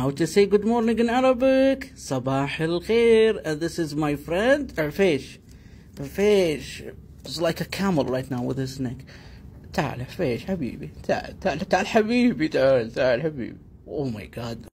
how to say good morning in Arabic. Sabah al khair. Uh, this is my friend Arfish. Arfish is like a camel right now with his neck. تعال عفيش حبيبي تعال تعال تعال حبيبي تعال تعال حبيبي. Oh my god,